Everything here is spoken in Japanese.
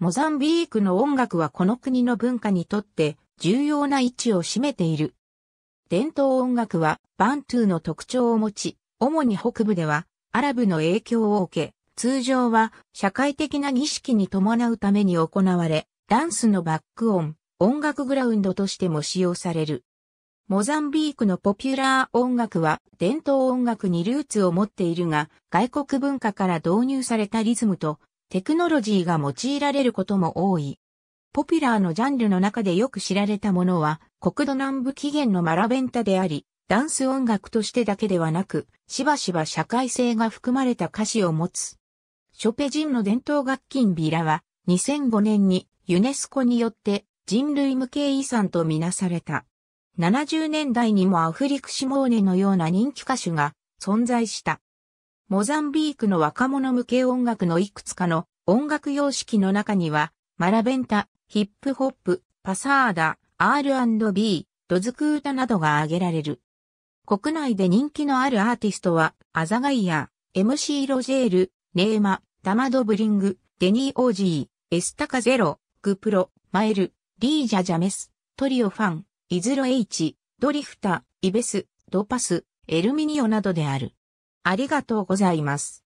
モザンビークの音楽はこの国の文化にとって重要な位置を占めている。伝統音楽はバントゥーの特徴を持ち、主に北部ではアラブの影響を受け、通常は社会的な儀式に伴うために行われ、ダンスのバックオン、音楽グラウンドとしても使用される。モザンビークのポピュラー音楽は伝統音楽にルーツを持っているが、外国文化から導入されたリズムとテクノロジーが用いられることも多い。ポピュラーのジャンルの中でよく知られたものは、国土南部起源のマラベンタであり、ダンス音楽としてだけではなく、しばしば社会性が含まれた歌詞を持つ。ショペジンの伝統楽器ビラは、2005年にユネスコによって人類無形遺産とみなされた。70年代にもアフリクシモーネのような人気歌手が存在した。モザンビークの若者向け音楽のいくつかの音楽様式の中には、マラベンタ、ヒップホップ、パサーダ、R&B、ドズクータなどが挙げられる。国内で人気のあるアーティストは、アザガイア、MC ロジェール、ネーマ、ダマドブリング、デニー・オージー、エスタカゼロ、グプロ、マエル、リージャ・ジャメス、トリオファン、イズロ・エイチ、ドリフタ、イベス、ドパス、エルミニオなどである。ありがとうございます。